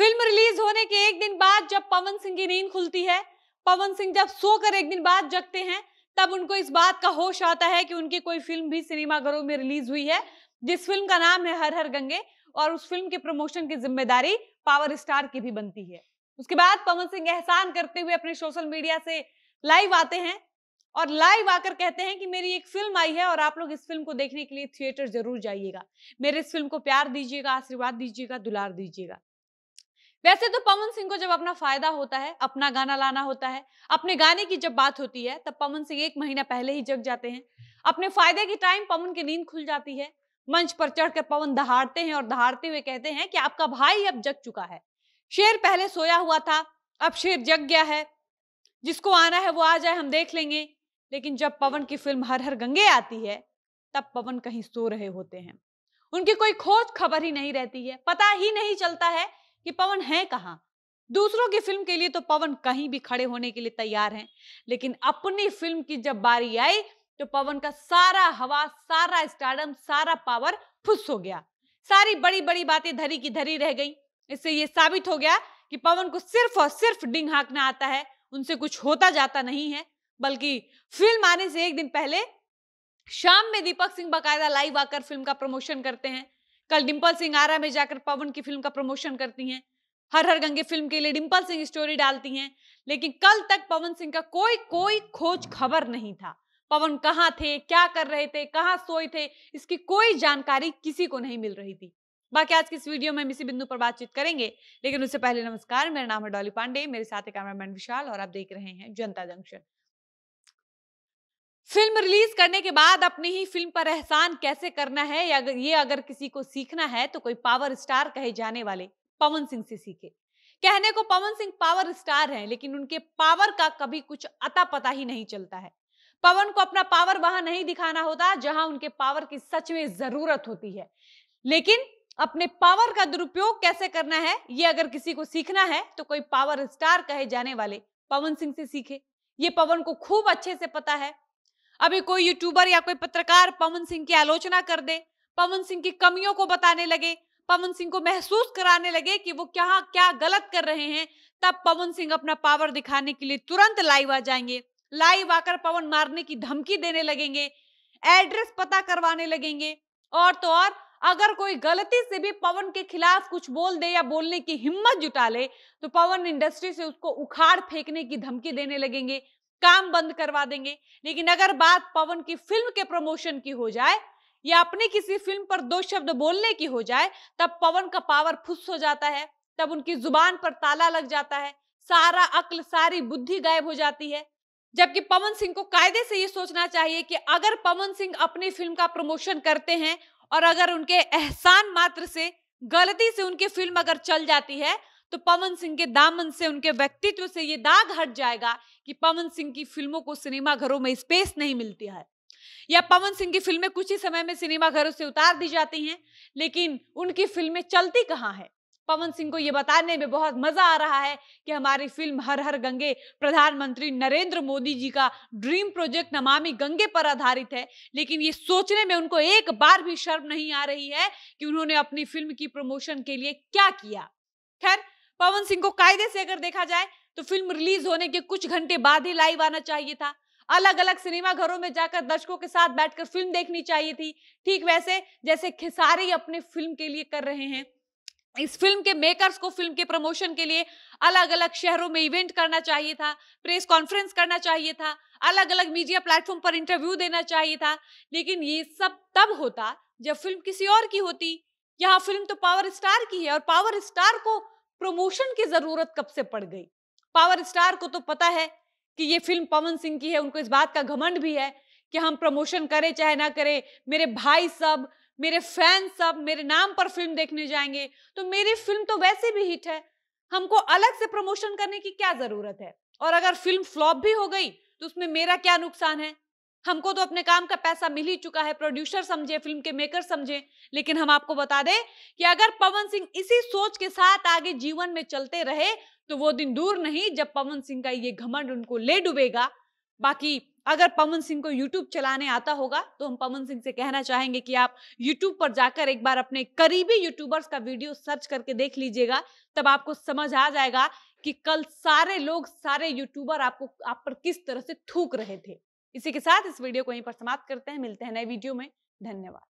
film release होने के एक दिन बाद जब पवन सिंह की नींद खुलती है पवन सिंह जब सोकर एक दिन बाद जगते हैं तब उनको इस बात का होश आता है कि उनकी कोई फिल्म भी सिनेमाघरों में रिलीज हुई है जिस फिल्म का नाम है हर हर गंगे और उस फिल्म के प्रमोशन की जिम्मेदारी पावर स्टार की भी बनती है उसके बाद पवन सिंह एहसान करते हुए अपने सोशल मीडिया से लाइव आते हैं और लाइव आकर कहते हैं कि मेरी एक फिल्म आई है और आप लोग इस फिल्म को देखने के लिए थिएटर जरूर जाइएगा मेरे इस फिल्म को प्यार दीजिएगा आशीर्वाद दीजिएगा दुलार दीजिएगा वैसे तो पवन सिंह को जब अपना फायदा होता है अपना गाना लाना होता है अपने गाने की जब बात होती है तब पवन सिंह एक महीना पहले ही जग जाते हैं अपने फायदे के टाइम पवन की नींद खुल जाती है मंच पर चढ़कर पवन दहाड़ते हैं और दहाड़ते हुए कहते हैं कि आपका भाई अब जग चुका है शेर पहले सोया हुआ था अब शेर जग गया है जिसको आना है वो आ जाए हम देख लेंगे लेकिन जब पवन की फिल्म हर हर गंगे आती है तब पवन कहीं सो रहे होते हैं उनकी कोई खोज खबर ही नहीं रहती है पता ही नहीं चलता है कि पवन है कहाँ दूसरों की फिल्म के लिए तो पवन कहीं भी खड़े होने के लिए तैयार हैं लेकिन अपनी फिल्म की जब बारी आई तो पवन का सारा हवा सारा स्टार्डम सारा पावर फुस हो गया सारी बड़ी बड़ी बातें धरी की धरी रह गई इससे ये साबित हो गया कि पवन को सिर्फ और सिर्फ डिंग हाँकना आता है उनसे कुछ होता जाता नहीं है बल्कि फिल्म आने से एक दिन पहले शाम में दीपक सिंह बाकायदा लाइव आकर फिल्म का प्रमोशन करते हैं कल डिम्पल सिंह आरा में जाकर पवन की फिल्म का प्रमोशन करती हैं हर हर गंगे फिल्म के लिए डिम्पल सिंह स्टोरी डालती हैं लेकिन कल तक पवन सिंह का कोई कोई खोज खबर नहीं था पवन कहाँ थे क्या कर रहे थे कहाँ सोए थे इसकी कोई जानकारी किसी को नहीं मिल रही थी बाकी आज की इस वीडियो में हम इसी बिंदु पर बातचीत करेंगे लेकिन उससे पहले नमस्कार मेरा नाम है डॉली पांडे मेरे साथ है कैमरामैन विशाल और आप देख रहे हैं जनता जंक्शन फिल्म रिलीज करने के बाद अपनी ही फिल्म पर एहसान कैसे करना है या ये अगर किसी को सीखना है तो कोई पावर स्टार कहे जाने वाले पवन सिंह से सीखे कहने को पवन सिंह पावर स्टार हैं लेकिन उनके पावर का कभी कुछ अता पता ही नहीं चलता है पवन को अपना पावर वहां नहीं दिखाना होता जहां उनके पावर की सच में जरूरत होती है लेकिन अपने पावर का दुरुपयोग कैसे करना है ये अगर किसी को सीखना है तो कोई पावर स्टार कहे जाने वाले पवन सिंह से सीखे ये पवन को खूब अच्छे से पता है अभी कोई यूट्यूबर या कोई पत्रकार पवन सिंह की आलोचना कर दे पवन सिंह की कमियों को बताने लगे पवन सिंह को महसूस कराने लगे कि वो क्या क्या गलत कर रहे हैं तब पवन सिंह अपना पावर दिखाने के लिए तुरंत लाइव आ जाएंगे लाइव आकर पवन मारने की धमकी देने लगेंगे एड्रेस पता करवाने लगेंगे और तो और अगर कोई गलती से भी पवन के खिलाफ कुछ बोल दे या बोलने की हिम्मत जुटा ले तो पवन इंडस्ट्री से उसको उखाड़ फेंकने की धमकी देने लगेंगे काम बंद करवा देंगे लेकिन अगर बात पवन की फिल्म के प्रमोशन की हो जाए या अपने किसी फिल्म पर दो शब्द बोलने की हो जाए तब पवन का पावर फुस हो जाता है तब उनकी जुबान पर ताला लग जाता है सारा अक्ल सारी बुद्धि गायब हो जाती है जबकि पवन सिंह को कायदे से ये सोचना चाहिए कि अगर पवन सिंह अपनी फिल्म का प्रमोशन करते हैं और अगर उनके एहसान मात्र से गलती से उनकी फिल्म अगर चल जाती है तो पवन सिंह के दामन से उनके व्यक्तित्व से ये दाग हट जाएगा कि पवन सिंह की फिल्मों को सिनेमा घरों में स्पेस नहीं मिलती है या पवन सिंह की फिल्में कुछ ही समय में सिनेमा घरों से उतार दी जाती हैं लेकिन उनकी फिल्में चलती कहाँ है पवन सिंह को यह बताने में बहुत मजा आ रहा है कि हमारी फिल्म हर हर गंगे प्रधानमंत्री नरेंद्र मोदी जी का ड्रीम प्रोजेक्ट नमामि गंगे पर आधारित है लेकिन ये सोचने में उनको एक बार भी शर्म नहीं आ रही है कि उन्होंने अपनी फिल्म की प्रमोशन के लिए क्या किया खैर पवन सिंह को कायदे से अगर देखा जाए तो फिल्म रिलीज होने के कुछ घंटे बाद ही लाइव आना चाहिए था अलग अलग सिनेमा घरों में जाकर दर्शकों के साथ बैठकर फिल्म देखनी चाहिए थी ठीक वैसे जैसे खिसारी अपने फिल्म के लिए कर रहे हैं इस फिल्म के मेकर्स को फिल्म के प्रमोशन के लिए अलग अलग शहरों में इवेंट करना चाहिए था प्रेस कॉन्फ्रेंस करना चाहिए था अलग अलग मीडिया प्लेटफॉर्म पर इंटरव्यू देना चाहिए था लेकिन ये सब तब होता जब फिल्म किसी और की होती यहाँ फिल्म तो पावर स्टार की है और पावर स्टार को प्रमोशन की जरूरत कब से पड़ गई पावर स्टार को तो पता है कि ये फिल्म पवन सिंह की है उनको इस बात का घमंड भी है कि हम प्रमोशन करें चाहे ना करें मेरे भाई सब मेरे फैन सब मेरे नाम पर फिल्म देखने जाएंगे तो मेरी फिल्म तो वैसे भी हिट है हमको अलग से प्रमोशन करने की क्या जरूरत है और अगर फिल्म फ्लॉप भी हो गई तो उसमें मेरा क्या नुकसान है हमको तो अपने काम का पैसा मिल ही चुका है प्रोड्यूसर समझे फिल्म के मेकर समझे लेकिन हम आपको बता दें कि अगर पवन सिंह इसी सोच के साथ आगे जीवन में चलते रहे तो वो दिन दूर नहीं जब पवन सिंह का ये घमंड उनको ले डूबेगा बाकी अगर पवन सिंह को यूट्यूब चलाने आता होगा तो हम पवन सिंह से कहना चाहेंगे कि आप यूट्यूब पर जाकर एक बार अपने करीबी यूट्यूबर्स का वीडियो सर्च करके देख लीजिएगा तब आपको समझ आ जाएगा कि कल सारे लोग सारे यूट्यूबर आपको आप पर किस तरह से थूक रहे थे इसी के साथ इस वीडियो को यहीं पर समाप्त करते हैं मिलते हैं नए वीडियो में धन्यवाद